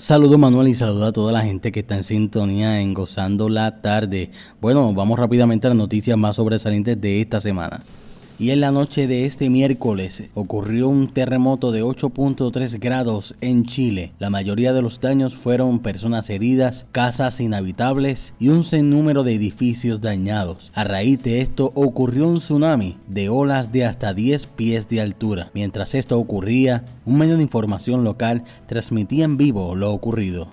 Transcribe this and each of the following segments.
Saludos Manuel y saludos a toda la gente que está en sintonía en Gozando la Tarde. Bueno, vamos rápidamente a las noticias más sobresalientes de esta semana y en la noche de este miércoles ocurrió un terremoto de 8.3 grados en Chile. La mayoría de los daños fueron personas heridas, casas inhabitables y un sinnúmero de edificios dañados. A raíz de esto ocurrió un tsunami de olas de hasta 10 pies de altura. Mientras esto ocurría, un medio de información local transmitía en vivo lo ocurrido.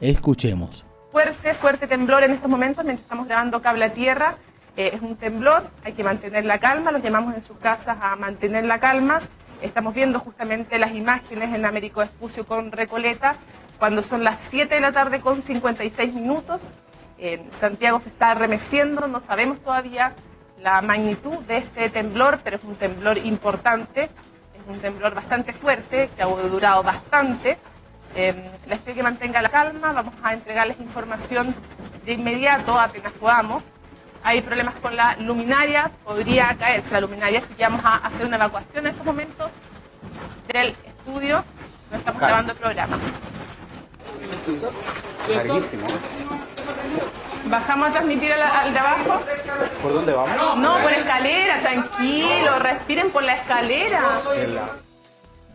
Escuchemos. Fuerte, fuerte temblor en estos momentos mientras estamos grabando Cable a Tierra. Eh, es un temblor, hay que mantener la calma, los llamamos en sus casas a mantener la calma. Estamos viendo justamente las imágenes en Américo Espucio con Recoleta, cuando son las 7 de la tarde con 56 minutos. Santiago se está arremeciendo, no sabemos todavía la magnitud de este temblor, pero es un temblor importante, es un temblor bastante fuerte, que ha durado bastante. Em, les pido que mantenga la calma, vamos a entregarles información de inmediato, apenas podamos hay problemas con la luminaria, podría caerse la luminaria, así que vamos a hacer una evacuación en estos momentos del estudio No estamos grabando el programa. ¿eh? Bajamos a transmitir al, al de abajo. ¿Por dónde vamos? No, por escalera, tranquilo, respiren por la escalera.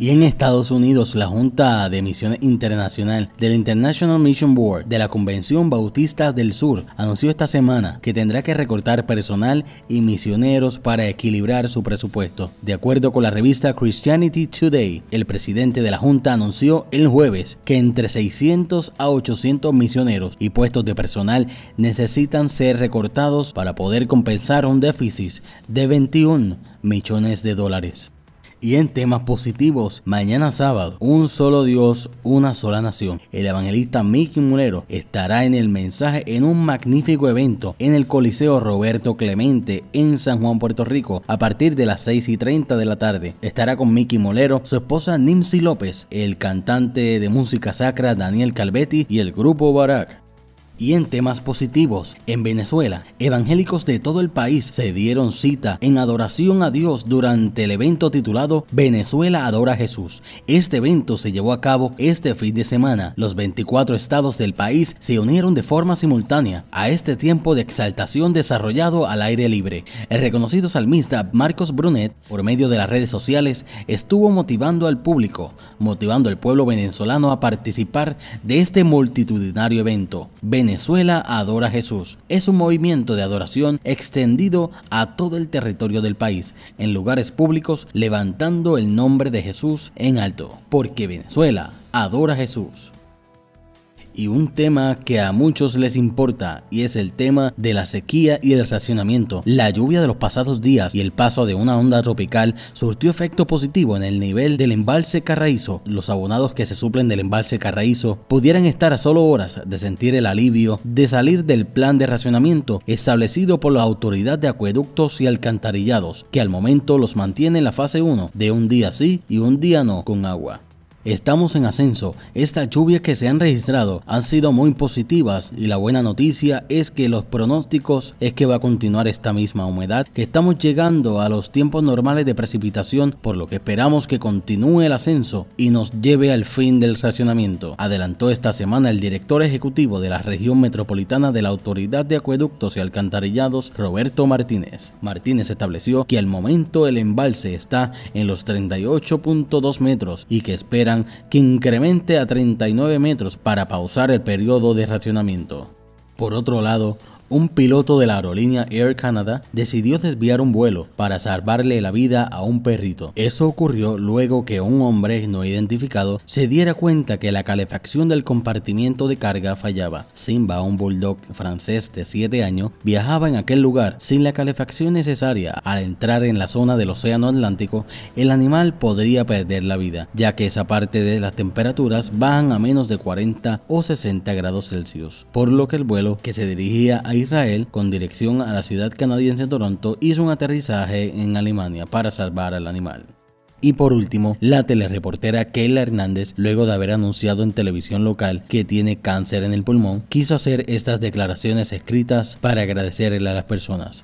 Y en Estados Unidos, la Junta de Misiones Internacional del International Mission Board de la Convención Bautista del Sur anunció esta semana que tendrá que recortar personal y misioneros para equilibrar su presupuesto. De acuerdo con la revista Christianity Today, el presidente de la Junta anunció el jueves que entre 600 a 800 misioneros y puestos de personal necesitan ser recortados para poder compensar un déficit de 21 millones de dólares. Y en temas positivos, mañana sábado, un solo Dios, una sola nación. El evangelista Mickey Molero estará en el mensaje en un magnífico evento en el Coliseo Roberto Clemente en San Juan, Puerto Rico, a partir de las 6 y 30 de la tarde. Estará con Mickey Molero, su esposa Nimsi López, el cantante de música sacra Daniel Calvetti y el grupo Barak. Y en temas positivos, en Venezuela, evangélicos de todo el país se dieron cita en adoración a Dios durante el evento titulado Venezuela Adora a Jesús. Este evento se llevó a cabo este fin de semana. Los 24 estados del país se unieron de forma simultánea a este tiempo de exaltación desarrollado al aire libre. El reconocido salmista Marcos Brunet, por medio de las redes sociales, estuvo motivando al público, motivando al pueblo venezolano a participar de este multitudinario evento. Venezuela Adora a Jesús. Es un movimiento de adoración extendido a todo el territorio del país, en lugares públicos, levantando el nombre de Jesús en alto, porque Venezuela adora a Jesús y un tema que a muchos les importa y es el tema de la sequía y el racionamiento. La lluvia de los pasados días y el paso de una onda tropical surtió efecto positivo en el nivel del embalse carraíso. Los abonados que se suplen del embalse carraíso pudieran estar a solo horas de sentir el alivio de salir del plan de racionamiento establecido por la autoridad de acueductos y alcantarillados, que al momento los mantiene en la fase 1 de un día sí y un día no con agua. Estamos en ascenso. Estas lluvias que se han registrado han sido muy positivas y la buena noticia es que los pronósticos es que va a continuar esta misma humedad, que estamos llegando a los tiempos normales de precipitación, por lo que esperamos que continúe el ascenso y nos lleve al fin del racionamiento. Adelantó esta semana el director ejecutivo de la región metropolitana de la Autoridad de Acueductos y Alcantarillados, Roberto Martínez. Martínez estableció que al momento el embalse está en los 38.2 metros y que espera que incremente a 39 metros para pausar el periodo de racionamiento. Por otro lado, un piloto de la aerolínea Air Canada decidió desviar un vuelo para salvarle la vida a un perrito. Eso ocurrió luego que un hombre no identificado se diera cuenta que la calefacción del compartimiento de carga fallaba. Simba, un bulldog francés de 7 años, viajaba en aquel lugar sin la calefacción necesaria. Al entrar en la zona del Océano Atlántico, el animal podría perder la vida, ya que esa parte de las temperaturas bajan a menos de 40 o 60 grados Celsius, por lo que el vuelo que se dirigía a Israel con dirección a la ciudad canadiense Toronto hizo un aterrizaje en Alemania para salvar al animal. Y por último, la telereportera Kayla Hernández, luego de haber anunciado en televisión local que tiene cáncer en el pulmón, quiso hacer estas declaraciones escritas para agradecerle a las personas.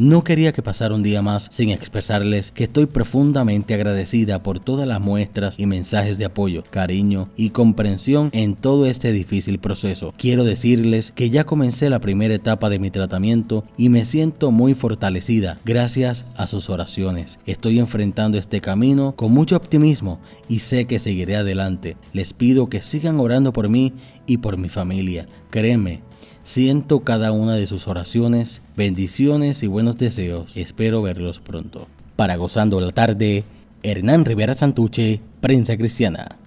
No quería que pasara un día más sin expresarles que estoy profundamente agradecida por todas las muestras y mensajes de apoyo, cariño y comprensión en todo este difícil proceso. Quiero decirles que ya comencé la primera etapa de mi tratamiento y me siento muy fortalecida gracias a sus oraciones. Estoy enfrentando este camino con mucho optimismo y sé que seguiré adelante. Les pido que sigan orando por mí y por mi familia. Créeme, Siento cada una de sus oraciones, bendiciones y buenos deseos. Espero verlos pronto. Para Gozando la Tarde, Hernán Rivera Santuche, Prensa Cristiana.